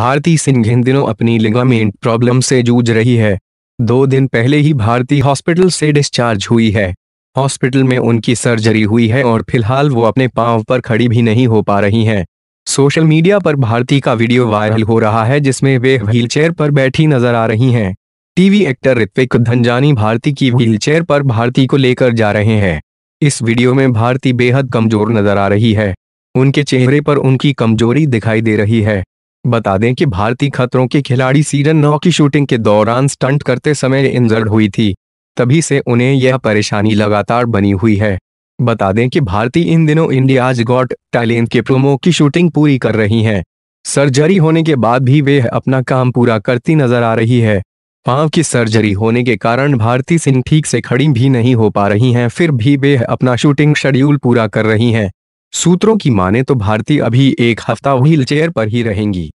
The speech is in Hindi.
भारती सिंह इन दिनों अपनी लिगामेंट प्रॉब्लम से जूझ रही है दो दिन पहले ही भारती हॉस्पिटल से डिस्चार्ज हुई है हॉस्पिटल में उनकी सर्जरी हुई है और फिलहाल वो अपने पांव पर खड़ी भी नहीं हो पा रही हैं सोशल मीडिया पर भारती का वीडियो वायरल हो रहा है जिसमें वे व्हीलचेयर पर बैठी नजर आ रही हैं टीवी एक्टर ऋत्विक धनजानी भारती की व्हीलचेयर पर भारती को लेकर जा रहे हैं इस वीडियो में भारती बेहद कमजोर नजर आ रही है उनके चेहरे पर उनकी कमजोरी दिखाई दे रही है बता दें कि भारतीय खतरों के खिलाड़ी सीजन नौ की शूटिंग के दौरान स्टंट करते समय इंजर्ड हुई थी तभी से उन्हें यह परेशानी लगातार बनी हुई है बता दें कि भारती इन दिनों इंडियाज गॉट टैलेंट के प्रोमो की शूटिंग पूरी कर रही हैं सर्जरी होने के बाद भी वे अपना काम पूरा करती नजर आ रही है पांव की सर्जरी होने के कारण भारती सिंह ठीक से खड़ी भी नहीं हो पा रही हैं फिर भी वे अपना शूटिंग शेड्यूल पूरा कर रही हैं सूत्रों की माने तो भारती अभी एक हफ्ता व्हील चेयर पर ही रहेंगी